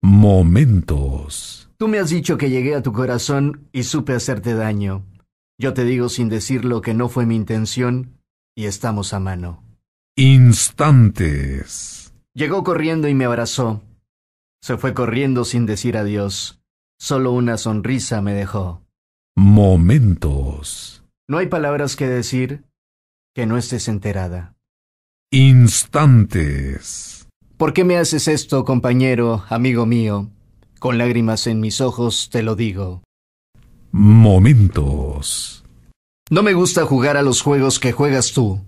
Momentos. Tú me has dicho que llegué a tu corazón y supe hacerte daño. Yo te digo sin decirlo que no fue mi intención y estamos a mano. Instantes. Llegó corriendo y me abrazó. Se fue corriendo sin decir adiós. Solo una sonrisa me dejó. Momentos. No hay palabras que decir que no estés enterada. Instantes. ¿Por qué me haces esto, compañero, amigo mío? Con lágrimas en mis ojos te lo digo. Momentos. No me gusta jugar a los juegos que juegas tú.